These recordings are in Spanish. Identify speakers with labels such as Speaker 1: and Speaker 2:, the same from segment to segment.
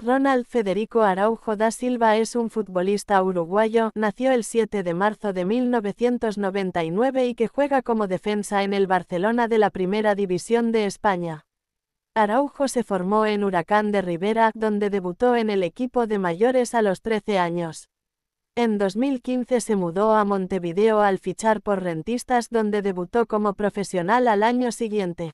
Speaker 1: Ronald Federico Araujo da Silva es un futbolista uruguayo, nació el 7 de marzo de 1999 y que juega como defensa en el Barcelona de la Primera División de España. Araujo se formó en Huracán de Rivera, donde debutó en el equipo de mayores a los 13 años. En 2015 se mudó a Montevideo al fichar por Rentistas donde debutó como profesional al año siguiente.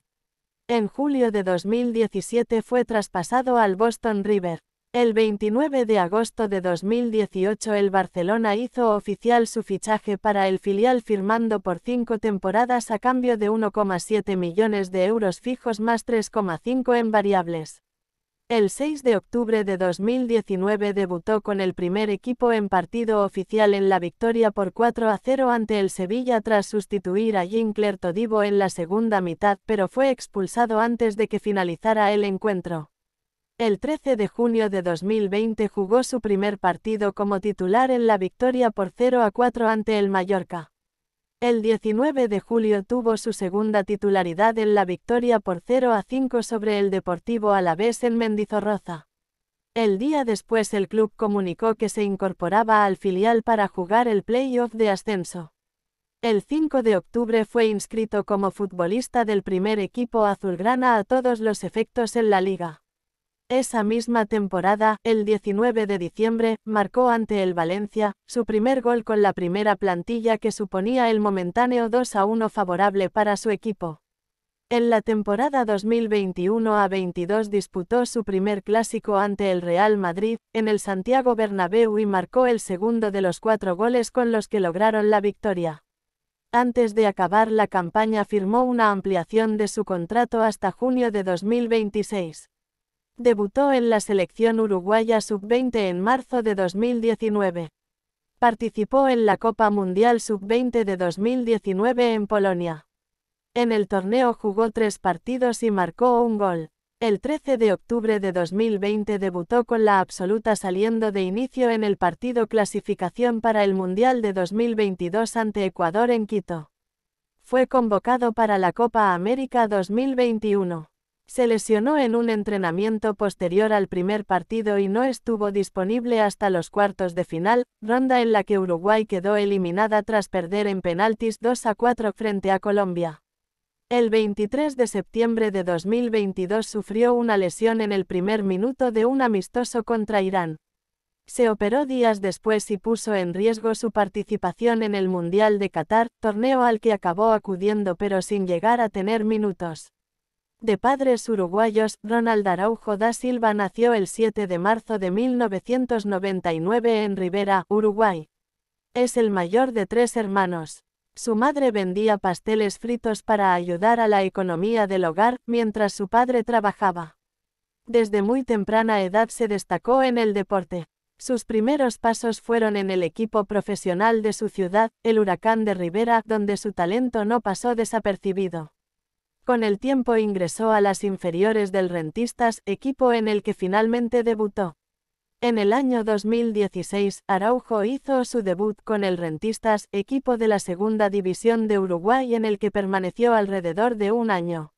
Speaker 1: En julio de 2017 fue traspasado al Boston River. El 29 de agosto de 2018 el Barcelona hizo oficial su fichaje para el filial firmando por cinco temporadas a cambio de 1,7 millones de euros fijos más 3,5 en variables. El 6 de octubre de 2019 debutó con el primer equipo en partido oficial en la victoria por 4 a 0 ante el Sevilla tras sustituir a Jinkler Todibo en la segunda mitad pero fue expulsado antes de que finalizara el encuentro. El 13 de junio de 2020 jugó su primer partido como titular en la victoria por 0 a 4 ante el Mallorca. El 19 de julio tuvo su segunda titularidad en la victoria por 0 a 5 sobre el Deportivo Alavés en Mendizorroza. El día después el club comunicó que se incorporaba al filial para jugar el playoff de ascenso. El 5 de octubre fue inscrito como futbolista del primer equipo azulgrana a todos los efectos en la liga. Esa misma temporada, el 19 de diciembre, marcó ante el Valencia, su primer gol con la primera plantilla que suponía el momentáneo 2 a 1 favorable para su equipo. En la temporada 2021 a 22 disputó su primer clásico ante el Real Madrid, en el Santiago Bernabéu y marcó el segundo de los cuatro goles con los que lograron la victoria. Antes de acabar la campaña firmó una ampliación de su contrato hasta junio de 2026. Debutó en la selección uruguaya sub-20 en marzo de 2019. Participó en la Copa Mundial sub-20 de 2019 en Polonia. En el torneo jugó tres partidos y marcó un gol. El 13 de octubre de 2020 debutó con la absoluta saliendo de inicio en el partido clasificación para el Mundial de 2022 ante Ecuador en Quito. Fue convocado para la Copa América 2021. Se lesionó en un entrenamiento posterior al primer partido y no estuvo disponible hasta los cuartos de final, ronda en la que Uruguay quedó eliminada tras perder en penaltis 2 a 4 frente a Colombia. El 23 de septiembre de 2022 sufrió una lesión en el primer minuto de un amistoso contra Irán. Se operó días después y puso en riesgo su participación en el Mundial de Qatar, torneo al que acabó acudiendo pero sin llegar a tener minutos. De padres uruguayos, Ronald Araujo da Silva nació el 7 de marzo de 1999 en Rivera, Uruguay. Es el mayor de tres hermanos. Su madre vendía pasteles fritos para ayudar a la economía del hogar, mientras su padre trabajaba. Desde muy temprana edad se destacó en el deporte. Sus primeros pasos fueron en el equipo profesional de su ciudad, el Huracán de Rivera, donde su talento no pasó desapercibido. Con el tiempo ingresó a las inferiores del Rentistas, equipo en el que finalmente debutó. En el año 2016, Araujo hizo su debut con el Rentistas, equipo de la Segunda División de Uruguay en el que permaneció alrededor de un año.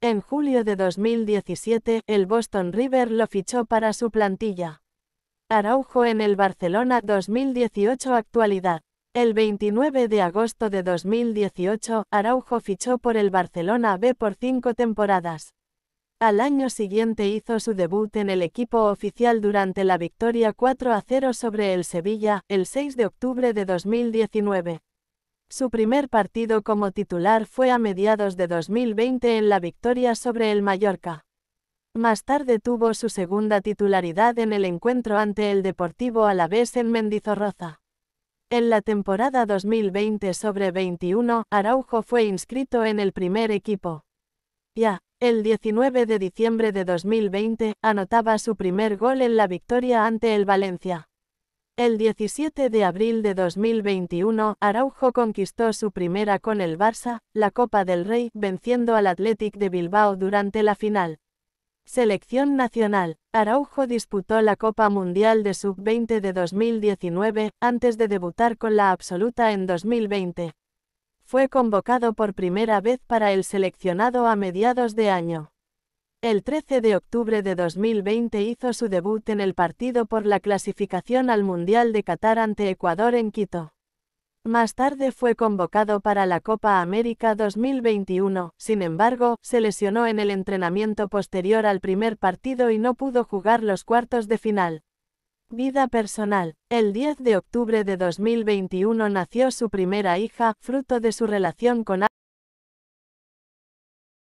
Speaker 1: En julio de 2017, el Boston River lo fichó para su plantilla. Araujo en el Barcelona 2018 actualidad. El 29 de agosto de 2018, Araujo fichó por el Barcelona B por cinco temporadas. Al año siguiente hizo su debut en el equipo oficial durante la victoria 4 a 0 sobre el Sevilla, el 6 de octubre de 2019. Su primer partido como titular fue a mediados de 2020 en la victoria sobre el Mallorca. Más tarde tuvo su segunda titularidad en el encuentro ante el Deportivo Alavés en Mendizorroza. En la temporada 2020 sobre 21, Araujo fue inscrito en el primer equipo. Ya, el 19 de diciembre de 2020, anotaba su primer gol en la victoria ante el Valencia. El 17 de abril de 2021, Araujo conquistó su primera con el Barça, la Copa del Rey, venciendo al Athletic de Bilbao durante la final. Selección nacional. Araujo disputó la Copa Mundial de Sub-20 de 2019, antes de debutar con la absoluta en 2020. Fue convocado por primera vez para el seleccionado a mediados de año. El 13 de octubre de 2020 hizo su debut en el partido por la clasificación al Mundial de Qatar ante Ecuador en Quito. Más tarde fue convocado para la Copa América 2021, sin embargo, se lesionó en el entrenamiento posterior al primer partido y no pudo jugar los cuartos de final. Vida personal. El 10 de octubre de 2021 nació su primera hija, fruto de su relación con